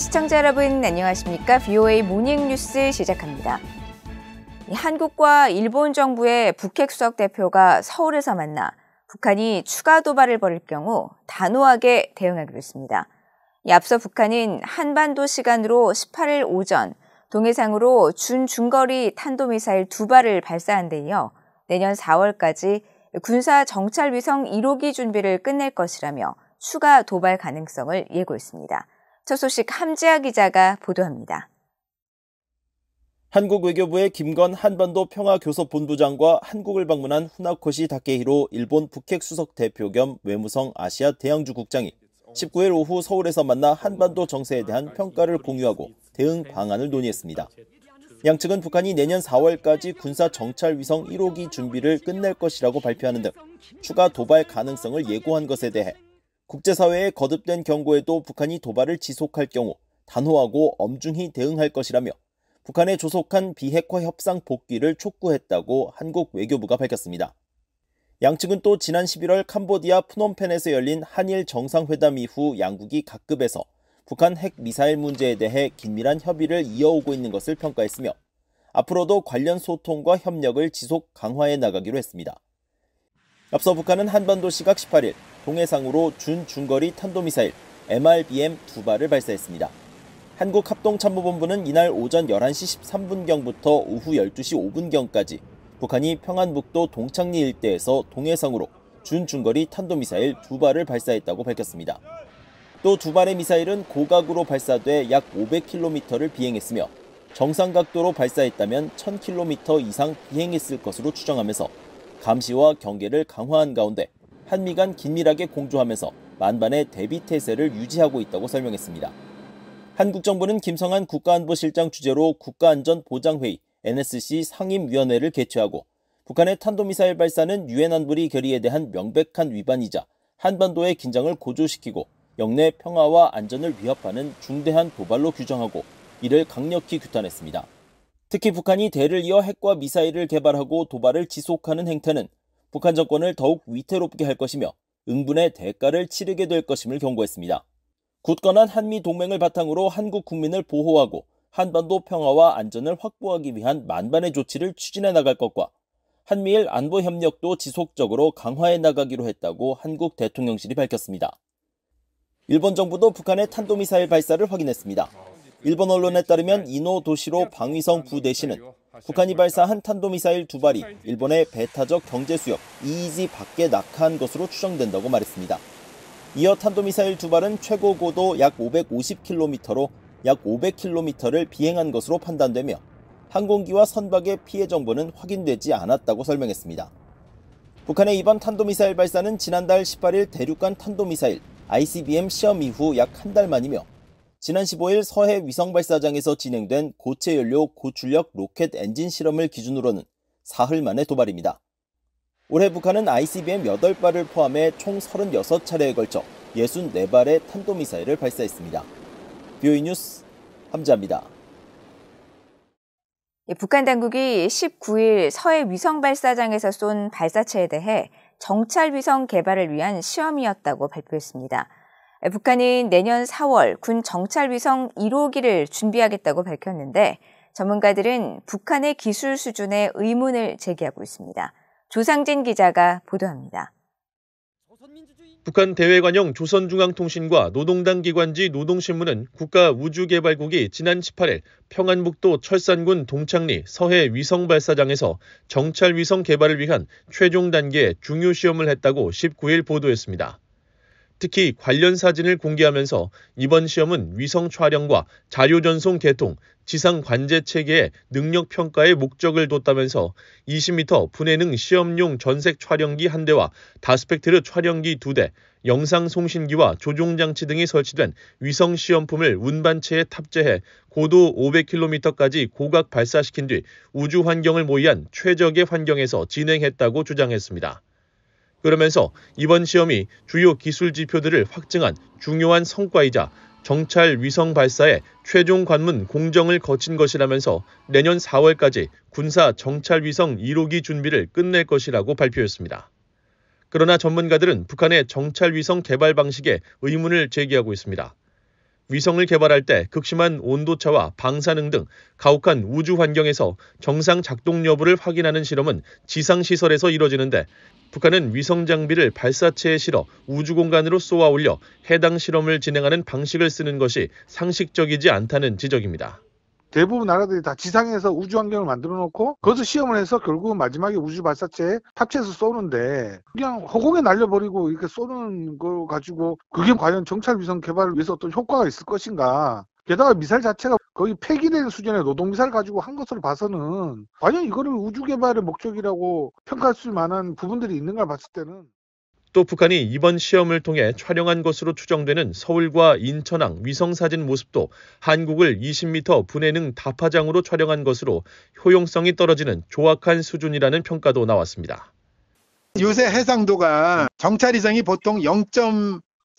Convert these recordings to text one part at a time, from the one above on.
시청자 여러분 안녕하십니까? VOA 모닝 뉴스 시작합니다. 한국과 일본 정부의 북핵 수석 대표가 서울에서 만나 북한이 추가 도발을 벌일 경우 단호하게 대응하기로 했습니다. 앞서 북한은 한반도 시간으로 18일 오전 동해상으로 준중거리 탄도미사일 두 발을 발사한 데 이어 내년 4월까지 군사 정찰 위성 1호기 준비를 끝낼 것이라며 추가 도발 가능성을 예고했습니다. 첫 소식 함지아 기자가 보도합니다. 한국 외교부의 김건 한반도 평화교섭본부장과 한국을 방문한 후나코시 다케히로 일본 북핵 수석 대표 겸 외무성 아시아 대양주 국장이 19일 오후 서울에서 만나 한반도 정세에 대한 평가를 공유하고 대응 방안을 논의했습니다. 양측은 북한이 내년 4월까지 군사 정찰 위성 1호기 준비를 끝낼 것이라고 발표하는 등 추가 도발 가능성을 예고한 것에 대해 국제사회의 거듭된 경고에도 북한이 도발을 지속할 경우 단호하고 엄중히 대응할 것이라며 북한의 조속한 비핵화 협상 복귀를 촉구했다고 한국 외교부가 밝혔습니다. 양측은 또 지난 11월 캄보디아 푸놈펜에서 열린 한일 정상회담 이후 양국이 각급에서 북한 핵 미사일 문제에 대해 긴밀한 협의를 이어오고 있는 것을 평가했으며 앞으로도 관련 소통과 협력을 지속 강화해 나가기로 했습니다. 앞서 북한은 한반도 시각 18일 동해상으로 준중거리 탄도미사일 MRBM 두 발을 발사했습니다. 한국합동참모본부는 이날 오전 11시 13분경부터 오후 12시 5분경까지 북한이 평안북도 동창리 일대에서 동해상으로 준중거리 탄도미사일 두 발을 발사했다고 밝혔습니다. 또 두 발의 미사일은 고각으로 발사돼 약 500km를 비행했으며 정상 각도로 발사했다면 1000km 이상 비행했을 것으로 추정하면서 감시와 경계를 강화한 가운데 한미 간 긴밀하게 공조하면서 만반의 대비 태세를 유지하고 있다고 설명했습니다. 한국 정부는 김성한 국가안보실장 주재로 국가안전보장회의 NSC 상임위원회를 개최하고 북한의 탄도미사일 발사는 유엔 안보리 결의에 대한 명백한 위반이자 한반도의 긴장을 고조시키고 영내 평화와 안전을 위협하는 중대한 도발로 규정하고 이를 강력히 규탄했습니다. 특히 북한이 대를 이어 핵과 미사일을 개발하고 도발을 지속하는 행태는 북한 정권을 더욱 위태롭게 할 것이며 응분의 대가를 치르게 될 것임을 경고했습니다. 굳건한 한미 동맹을 바탕으로 한국 국민을 보호하고 한반도 평화와 안전을 확보하기 위한 만반의 조치를 추진해 나갈 것과 한미일 안보 협력도 지속적으로 강화해 나가기로 했다고 한국 대통령실이 밝혔습니다. 일본 정부도 북한의 탄도미사일 발사를 확인했습니다. 일본 언론에 따르면 이노 도시로 방위성 부대시는 북한이 발사한 탄도미사일 두 발이 일본의 배타적 경제수역 EEZ 밖에 낙하한 것으로 추정된다고 말했습니다. 이어 탄도미사일 두 발은 최고 고도 약 550km로 약 500km를 비행한 것으로 판단되며 항공기와 선박의 피해 정보는 확인되지 않았다고 설명했습니다. 북한의 이번 탄도미사일 발사는 지난달 18일 대륙간 탄도미사일 ICBM 시험 이후 약 한 달 만이며 지난 15일 서해 위성발사장에서 진행된 고체 연료 고출력 로켓 엔진 실험을 기준으로는 사흘 만에 도발입니다. 올해 북한은 ICBM 8발을 포함해 총 36차례에 걸쳐 64발의 탄도미사일을 발사했습니다. 뷰이 뉴스 함자입니다. 예, 북한 당국이 19일 서해 위성 발사장에서 쏜 발사체에 대해 정찰 위성 개발을 위한 시험이었다고 발표했습니다. 북한은 내년 4월 군 정찰위성 1호기를 준비하겠다고 밝혔는데 전문가들은 북한의 기술 수준에 의문을 제기하고 있습니다. 조상진 기자가 보도합니다. 북한 대외관용 조선중앙통신과 노동당 기관지 노동신문은 국가우주개발국이 지난 18일 평안북도 철산군 동창리 서해 위성발사장에서 정찰위성 개발을 위한 최종 단계 중요 시험을 했다고 19일 보도했습니다. 특히 관련 사진을 공개하면서 이번 시험은 위성 촬영과 자료 전송 개통, 지상 관제 체계의 능력 평가에 목적을 뒀다면서 20m 분해능 시험용 전색 촬영기 한 대와 다스펙트르 촬영기 두 대, 영상 송신기와 조종 장치 등이 설치된 위성 시험품을 운반체에 탑재해 고도 500km까지 고각 발사시킨 뒤 우주 환경을 모의한 최적의 환경에서 진행했다고 주장했습니다. 그러면서 이번 시험이 주요 기술 지표들을 확증한 중요한 성과이자 정찰 위성 발사의 최종 관문 공정을 거친 것이라면서 내년 4월까지 군사 정찰 위성 1호기 준비를 끝낼 것이라고 발표했습니다. 그러나 전문가들은 북한의 정찰 위성 개발 방식에 의문을 제기하고 있습니다. 위성을 개발할 때 극심한 온도차와 방사능 등 가혹한 우주 환경에서 정상 작동 여부를 확인하는 실험은 지상시설에서 이뤄지는데 북한은 위성 장비를 발사체에 실어 우주 공간으로 쏘아 올려 해당 실험을 진행하는 방식을 쓰는 것이 상식적이지 않다는 지적입니다. 대부분 나라들이 다 지상에서 우주 환경을 만들어 놓고 거기서 시험을 해서 결국은 마지막에 우주 발사체에 탑재해서 쏘는데 그냥 허공에 날려버리고 이렇게 쏘는 걸 가지고 그게 과연 정찰 위성 개발을 위해서 어떤 효과가 있을 것인가 게다가 미사일 자체가 거의 폐기된 수준의 노동미사를 가지고 한 것으로 봐서는 과연 이거를 우주 개발의 목적이라고 평가할 수 만한 부분들이 있는가 봤을 때는 또 북한이 이번 시험을 통해 촬영한 것으로 추정되는 서울과 인천항 위성사진 모습도 한국을 20m 분해능 다파장으로 촬영한 것으로 효용성이 떨어지는 조악한 수준이라는 평가도 나왔습니다. 요새 해상도가 정찰이상이 보통 0.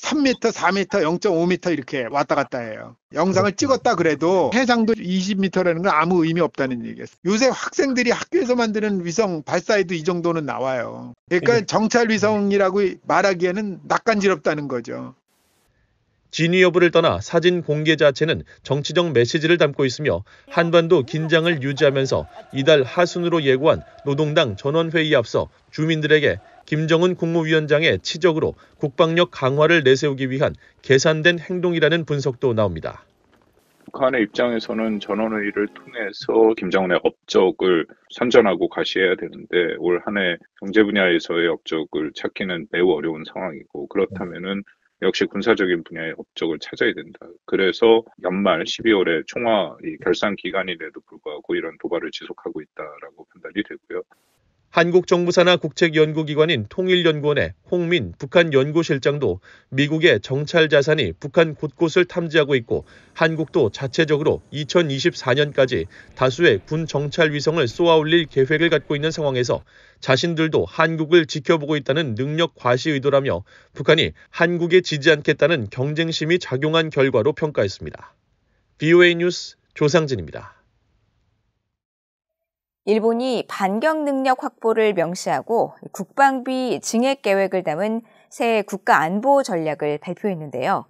3m, 4m, 0.5m 이렇게 왔다 갔다 해요. 영상을 찍었다 그래도 해상도 20m라는 건 아무 의미 없다는 얘기예요. 요새 학생들이 학교에서 만드는 위성 발사에도 이 정도는 나와요. 그러니까, 그러니까 정찰 위성이라고 말하기에는 낯간지럽다는 거죠. 진위 여부를 떠나 사진 공개 자체는 정치적 메시지를 담고 있으며 한반도 긴장을 유지하면서 이달 하순으로 예고한 노동당 전원회의에 앞서 주민들에게 김정은 국무위원장의 치적으로 국방력 강화를 내세우기 위한 계산된 행동이라는 분석도 나옵니다. 북한의 입장에서는 전원회의를 통해서 김정은의 업적을 선전하고 가시해야 되는데 올한해 경제 분야에서의 업적을 찾기는 매우 어려운 상황이고 그렇다면은 역시 군사적인 분야의 업적을 찾아야 된다. 그래서 연말 12월에 총화 결산 기간이데도 불구하고 이런 도발을 지속하고 있다라고 판단이 되고요. 한국 정부 산하 국책연구기관인 통일연구원의 홍민 북한 연구실장도 미국의 정찰 자산이 북한 곳곳을 탐지하고 있고 한국도 자체적으로 2024년까지 다수의 군 정찰 위성을 쏘아올릴 계획을 갖고 있는 상황에서 자신들도 한국을 지켜보고 있다는 능력 과시 의도라며 북한이 한국에 지지 않겠다는 경쟁심이 작용한 결과로 평가했습니다. BOA 뉴스 조상진입니다. 일본이 반격 능력 확보를 명시하고 국방비 증액 계획을 담은 새 국가 안보 전략을 발표했는데요.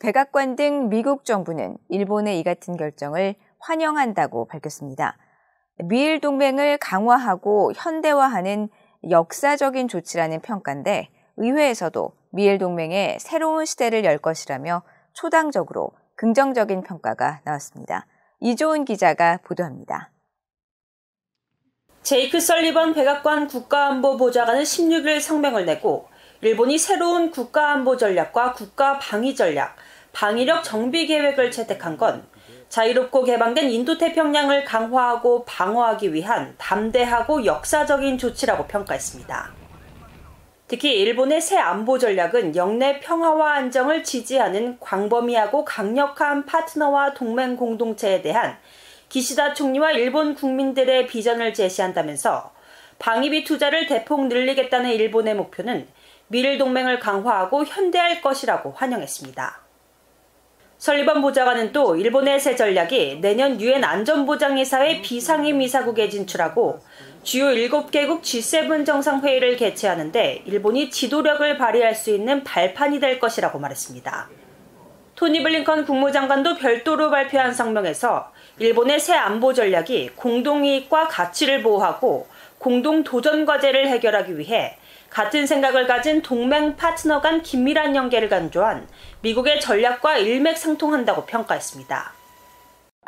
백악관 등 미국 정부는 일본의 이 같은 결정을 환영한다고 밝혔습니다. 미일 동맹을 강화하고 현대화하는 역사적인 조치라는 평가인데 의회에서도 미일 동맹의 새로운 시대를 열 것이라며 초당적으로 긍정적인 평가가 나왔습니다. 이조은 기자가 보도합니다. 제이크 설리번 백악관 국가안보보좌관은 16일 성명을 내고 일본이 새로운 국가안보 전략과 국가방위 전략, 방위력 정비 계획을 채택한 건 자유롭고 개방된 인도태평양을 강화하고 방어하기 위한 담대하고 역사적인 조치라고 평가했습니다. 특히 일본의 새 안보 전략은 영내 평화와 안정을 지지하는 광범위하고 강력한 파트너와 동맹 공동체에 대한 기시다 총리와 일본 국민들의 비전을 제시한다면서 방위비 투자를 대폭 늘리겠다는 일본의 목표는 미일 동맹을 강화하고 현대할 것이라고 환영했습니다. 설리번 보좌관은 또 일본의 새 전략이 내년 유엔 안전보장이사회 비상임이사국에 진출하고 주요 7개국 G7 정상회의를 개최하는데 일본이 지도력을 발휘할 수 있는 발판이 될 것이라고 말했습니다. 토니 블링컨 국무장관도 별도로 발표한 성명에서 일본의 새 안보 전략이 공동이익과 가치를 보호하고 공동 도전 과제를 해결하기 위해 같은 생각을 가진 동맹 파트너 간 긴밀한 연계를 강조한 미국의 전략과 일맥상통한다고 평가했습니다.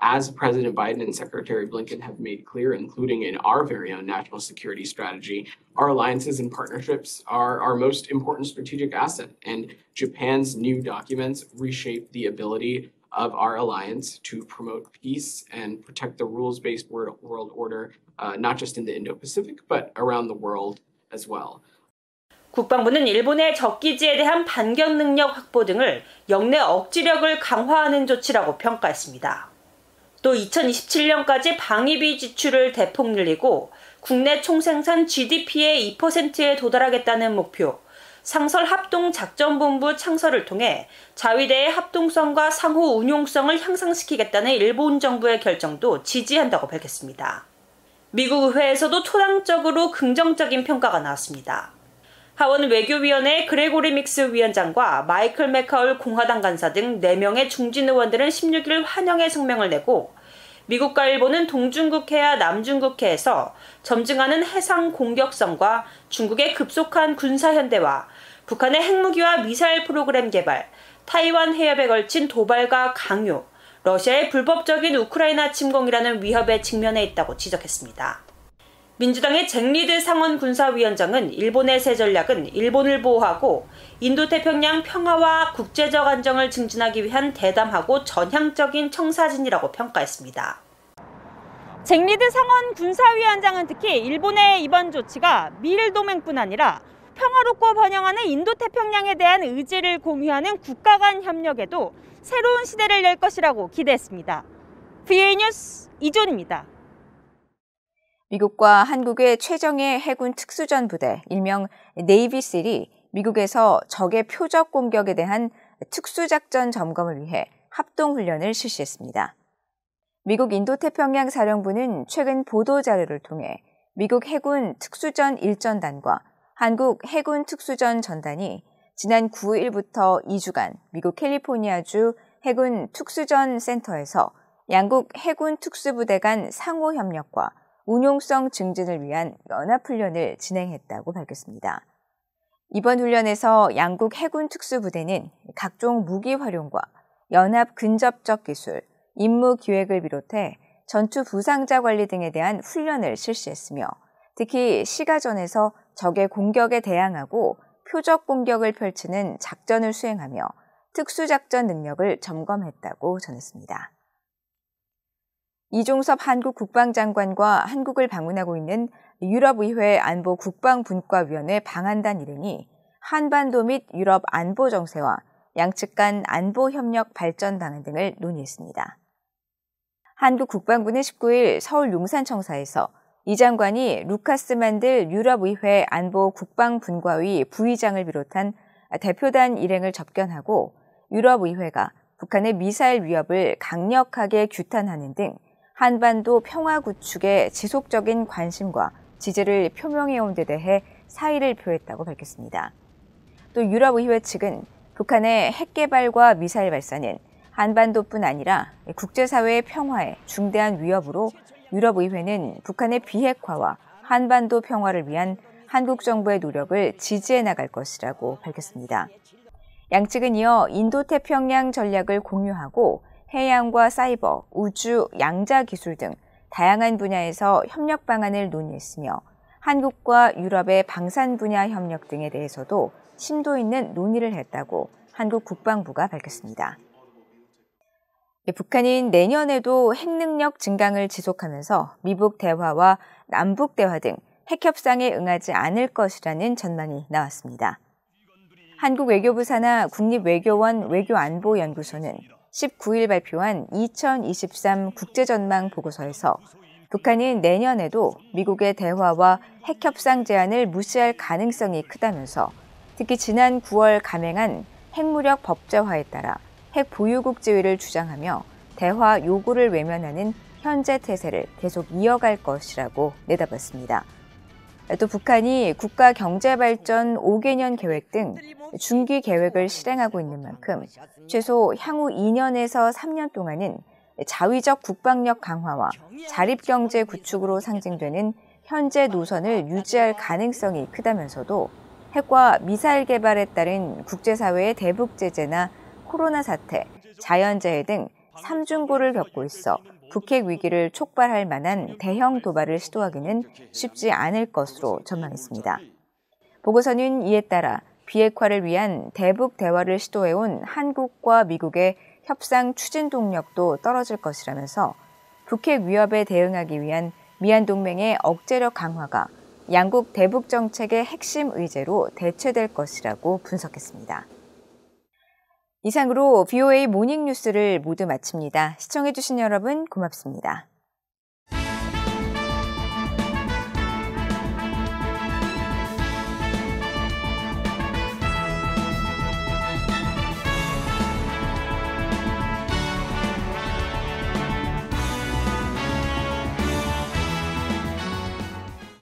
as President Biden and Secretary Blinken have made clear, including in our very own national security strategy, our alliances and partnerships are our most important strategic asset. And Japan's new documents reshape the ability of our alliance to promote peace and protect the rules based world order, uh, not just in the Indo Pacific, but around the world as well. 국방부는 일본의 적기지에 대한 반격 능력 확보 등을 역내 억지력을 강화하는 조치라고 평가했습니다. 또 2027년까지 방위비 지출을 대폭 늘리고 국내 총생산 GDP의 2%에 도달하겠다는 목표, 상설 합동 작전본부 창설을 통해 자위대의 합동성과 상호 운용성을 향상시키겠다는 일본 정부의 결정도 지지한다고 밝혔습니다. 미국 의회에서도 초당적으로 긍정적인 평가가 나왔습니다. 하원 외교위원회 그레고리 믹스 위원장과 마이클 메카울 공화당 간사 등 4명의 중진 의원들은 16일 환영의 성명을 내고 미국과 일본은 동중국해와 남중국해에서 점증하는 해상 공격성과 중국의 급속한 군사 현대화, 북한의 핵무기와 미사일 프로그램 개발, 타이완 해협에 걸친 도발과 강요, 러시아의 불법적인 우크라이나 침공이라는 위협에 직면해 있다고 지적했습니다. 민주당의 잭리드 상원 군사위원장은 일본의 새 전략은 일본을 보호하고 인도태평양 평화와 국제적 안정을 증진하기 위한 대담하고 전향적인 청사진이라고 평가했습니다. 잭리드 상원 군사위원장은 특히 일본의 이번 조치가 미일 동맹뿐 아니라 평화롭고 번영하는 인도태평양에 대한 의지를 공유하는 국가 간 협력에도 새로운 시대를 열 것이라고 기대했습니다. VA 뉴스 이존입니다. 미국과 한국의 최정예 해군 특수전 부대, 일명 네이비씰이 미국에서 적의 표적 공격에 대한 특수작전 점검을 위해 합동훈련을 실시했습니다. 미국 인도태평양 사령부는 최근 보도자료를 통해 미국 해군 특수전 1전단과 한국 해군 특수전 전단이 지난 9일부터 2주간 미국 캘리포니아주 해군 특수전 센터에서 양국 해군 특수부대 간 상호 협력과 운용성 증진을 위한 연합훈련을 진행했다고 밝혔습니다. 이번 훈련에서 양국 해군 특수부대는 각종 무기 활용과 연합 근접적 기술, 임무 기획을 비롯해 전투 부상자 관리 등에 대한 훈련을 실시했으며 특히 시가전에서 적의 공격에 대항하고 표적 공격을 펼치는 작전을 수행하며 특수작전 능력을 점검했다고 전했습니다. 이종섭 한국 국방장관과 한국을 방문하고 있는 유럽의회 안보 국방분과위원회 방한단 일행이 한반도 및 유럽 안보 정세와 양측 간 안보 협력 발전 방안 등을 논의했습니다. 한국 국방부는 19일 서울 용산청사에서 이 장관이 루카스 만들 유럽의회 안보 국방분과위 부의장을 비롯한 대표단 일행을 접견하고 유럽의회가 북한의 미사일 위협을 강력하게 규탄하는 등 한반도 평화 구축에 지속적인 관심과 지지를 표명해온 데 대해 사의를 표했다고 밝혔습니다. 또 유럽의회 측은 북한의 핵 개발과 미사일 발사는 한반도뿐 아니라 국제사회의 평화에 중대한 위협으로 유럽의회는 북한의 비핵화와 한반도 평화를 위한 한국 정부의 노력을 지지해 나갈 것이라고 밝혔습니다. 양측은 이어 인도태평양 전략을 공유하고 해양과 사이버, 우주, 양자 기술 등 다양한 분야에서 협력 방안을 논의했으며 한국과 유럽의 방산 분야 협력 등에 대해서도 심도 있는 논의를 했다고 한국 국방부가 밝혔습니다. 예, 북한이 내년에도 핵능력 증강을 지속하면서 미북 대화와 남북 대화 등 핵협상에 응하지 않을 것이라는 전망이 나왔습니다. 한국외교부 사나 국립외교원 외교안보연구소는 19일 발표한 2023 국제전망 보고서에서 북한은 내년에도 미국의 대화와 핵협상 제안을 무시할 가능성이 크다면서 특히 지난 9월 감행한 핵무력 법제화에 따라 핵 보유국 지위를 주장하며 대화 요구를 외면하는 현재 태세를 계속 이어갈 것이라고 내다봤습니다. 또 북한이 국가 경제 발전 5개년 계획 등 중기 계획을 실행하고 있는 만큼 최소 향후 2년에서 3년 동안은 자위적 국방력 강화와 자립경제 구축으로 상징되는 현재 노선을 유지할 가능성이 크다면서도 핵과 미사일 개발에 따른 국제사회의 대북 제재나 코로나 사태, 자연재해 등 삼중고를 겪고 있어 북핵 위기를 촉발할 만한 대형 도발을 시도하기는 쉽지 않을 것으로 전망했습니다. 보고서는 이에 따라 비핵화를 위한 대북 대화를 시도해온 한국과 미국의 협상 추진 동력도 떨어질 것이라면서 북핵 위협에 대응하기 위한 미한 동맹의 억제력 강화가 양국 대북 정책의 핵심 의제로 대체될 것이라고 분석했습니다. 이상으로 VOA 모닝뉴스를 모두 마칩니다. 시청해주신 여러분 고맙습니다.